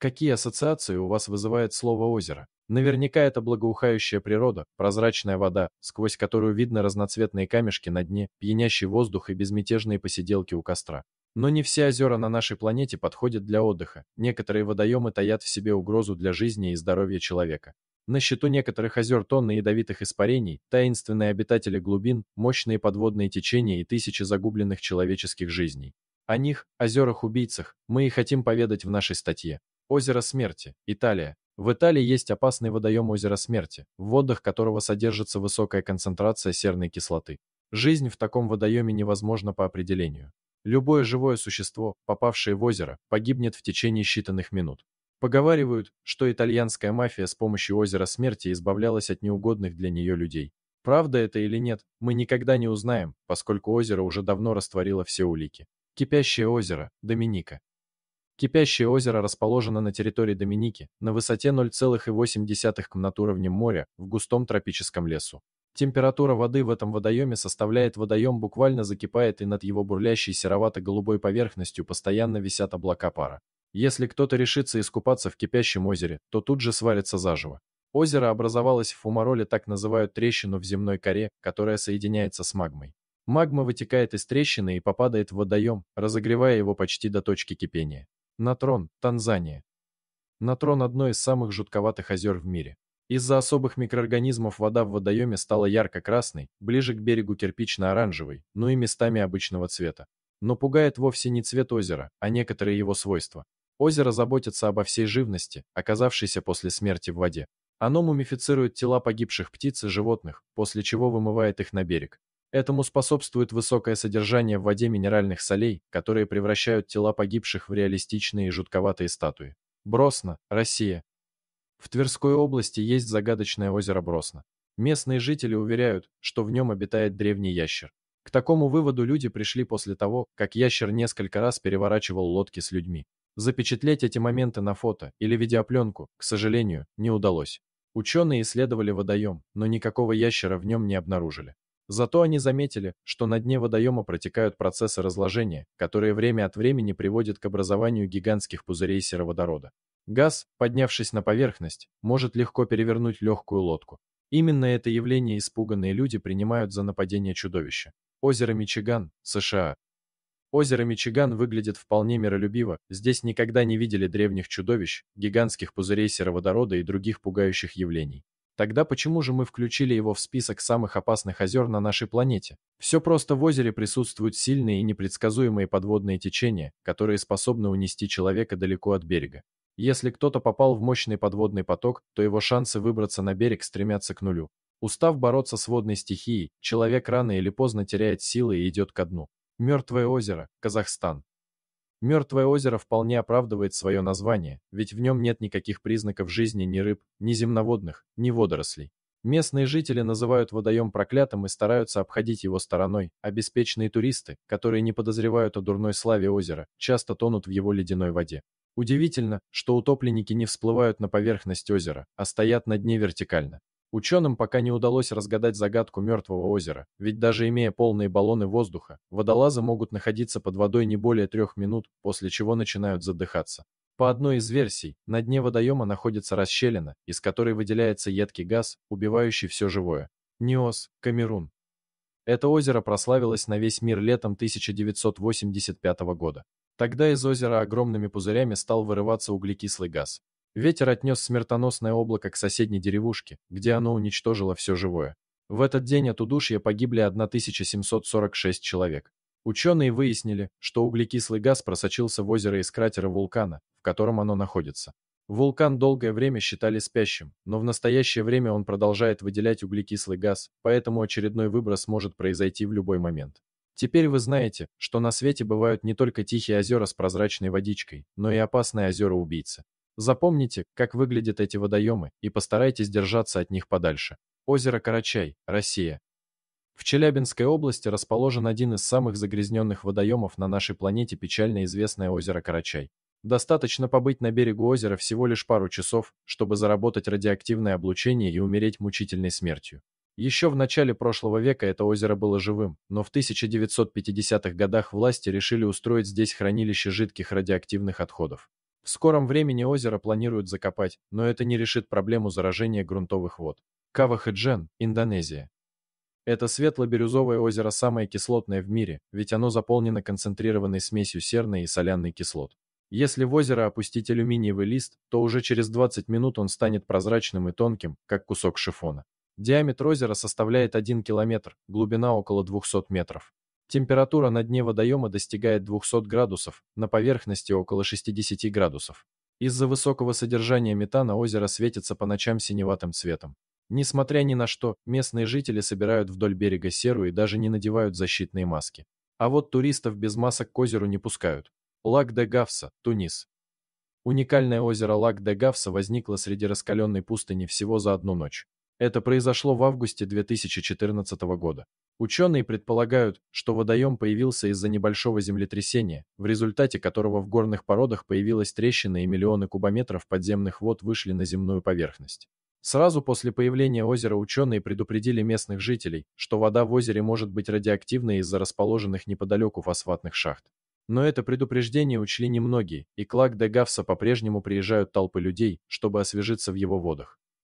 Какие ассоциации у вас вызывает слово «озеро»? Наверняка это благоухающая природа, прозрачная вода, сквозь которую видно разноцветные камешки на дне, пьянящий воздух и безмятежные посиделки у костра. Но не все озера на нашей планете подходят для отдыха. Некоторые водоемы таят в себе угрозу для жизни и здоровья человека. На счету некоторых озер тонны ядовитых испарений, таинственные обитатели глубин, мощные подводные течения и тысячи загубленных человеческих жизней. О них, озерах-убийцах, мы и хотим поведать в нашей статье. Озеро Смерти, Италия. В Италии есть опасный водоем Озеро Смерти, в водах которого содержится высокая концентрация серной кислоты. Жизнь в таком водоеме невозможна по определению. Любое живое существо, попавшее в озеро, погибнет в течение считанных минут. Поговаривают, что итальянская мафия с помощью озера смерти избавлялась от неугодных для нее людей. Правда это или нет, мы никогда не узнаем, поскольку озеро уже давно растворило все улики. Кипящее озеро, Доминика. Кипящее озеро расположено на территории Доминики на высоте 0,8 км над уровнем моря в густом тропическом лесу. Температура воды в этом водоеме составляет водоем буквально закипает и над его бурлящей серовато-голубой поверхностью постоянно висят облака пара. Если кто-то решится искупаться в кипящем озере, то тут же сварится заживо. Озеро образовалось в Фумароле, так называют трещину в земной коре, которая соединяется с магмой. Магма вытекает из трещины и попадает в водоем, разогревая его почти до точки кипения. Натрон, Танзания. Натрон – одно из самых жутковатых озер в мире. Из-за особых микроорганизмов вода в водоеме стала ярко-красной, ближе к берегу кирпично-оранжевой, ну и местами обычного цвета. Но пугает вовсе не цвет озера, а некоторые его свойства. Озеро заботится обо всей живности, оказавшейся после смерти в воде. Оно мумифицирует тела погибших птиц и животных, после чего вымывает их на берег. Этому способствует высокое содержание в воде минеральных солей, которые превращают тела погибших в реалистичные и жутковатые статуи. Бросно, Россия. В Тверской области есть загадочное озеро Бросно. Местные жители уверяют, что в нем обитает древний ящер. К такому выводу люди пришли после того, как ящер несколько раз переворачивал лодки с людьми. Запечатлеть эти моменты на фото или видеопленку, к сожалению, не удалось. Ученые исследовали водоем, но никакого ящера в нем не обнаружили. Зато они заметили, что на дне водоема протекают процессы разложения, которые время от времени приводят к образованию гигантских пузырей сероводорода. Газ, поднявшись на поверхность, может легко перевернуть легкую лодку. Именно это явление испуганные люди принимают за нападение чудовища. Озеро Мичиган, США. Озеро Мичиган выглядит вполне миролюбиво, здесь никогда не видели древних чудовищ, гигантских пузырей сероводорода и других пугающих явлений. Тогда почему же мы включили его в список самых опасных озер на нашей планете? Все просто в озере присутствуют сильные и непредсказуемые подводные течения, которые способны унести человека далеко от берега. Если кто-то попал в мощный подводный поток, то его шансы выбраться на берег стремятся к нулю. Устав бороться с водной стихией, человек рано или поздно теряет силы и идет ко дну. Мертвое озеро, Казахстан. Мертвое озеро вполне оправдывает свое название, ведь в нем нет никаких признаков жизни ни рыб, ни земноводных, ни водорослей. Местные жители называют водоем проклятым и стараются обходить его стороной, Обеспеченные а туристы, которые не подозревают о дурной славе озера, часто тонут в его ледяной воде. Удивительно, что утопленники не всплывают на поверхность озера, а стоят на дне вертикально. Ученым пока не удалось разгадать загадку мертвого озера, ведь даже имея полные баллоны воздуха, водолазы могут находиться под водой не более трех минут, после чего начинают задыхаться. По одной из версий, на дне водоема находится расщелина, из которой выделяется едкий газ, убивающий все живое. Неос, Камерун. Это озеро прославилось на весь мир летом 1985 года. Тогда из озера огромными пузырями стал вырываться углекислый газ. Ветер отнес смертоносное облако к соседней деревушке, где оно уничтожило все живое. В этот день от удушья погибли 1746 человек. Ученые выяснили, что углекислый газ просочился в озеро из кратера вулкана, в котором оно находится. Вулкан долгое время считали спящим, но в настоящее время он продолжает выделять углекислый газ, поэтому очередной выброс может произойти в любой момент. Теперь вы знаете, что на свете бывают не только тихие озера с прозрачной водичкой, но и опасные озера-убийцы. Запомните, как выглядят эти водоемы, и постарайтесь держаться от них подальше. Озеро Карачай, Россия. В Челябинской области расположен один из самых загрязненных водоемов на нашей планете печально известное озеро Карачай. Достаточно побыть на берегу озера всего лишь пару часов, чтобы заработать радиоактивное облучение и умереть мучительной смертью. Еще в начале прошлого века это озеро было живым, но в 1950-х годах власти решили устроить здесь хранилище жидких радиоактивных отходов. В скором времени озеро планируют закопать, но это не решит проблему заражения грунтовых вод. Кавахеджен, Индонезия. Это светло-бирюзовое озеро самое кислотное в мире, ведь оно заполнено концентрированной смесью серной и соляной кислот. Если в озеро опустить алюминиевый лист, то уже через 20 минут он станет прозрачным и тонким, как кусок шифона. Диаметр озера составляет 1 километр, глубина около 200 метров. Температура на дне водоема достигает 200 градусов, на поверхности около 60 градусов. Из-за высокого содержания метана озеро светится по ночам синеватым цветом. Несмотря ни на что, местные жители собирают вдоль берега серу и даже не надевают защитные маски. А вот туристов без масок к озеру не пускают. Лак-де-Гавса, Тунис. Уникальное озеро Лак-де-Гавса возникло среди раскаленной пустыни всего за одну ночь. Это произошло в августе 2014 года. Ученые предполагают, что водоем появился из-за небольшого землетрясения, в результате которого в горных породах появилась трещина и миллионы кубометров подземных вод вышли на земную поверхность. Сразу после появления озера ученые предупредили местных жителей, что вода в озере может быть радиоактивной из-за расположенных неподалеку фосфатных шахт. Но это предупреждение учли немногие, и к Лак де Гавса по-прежнему приезжают толпы людей, чтобы освежиться в его водах.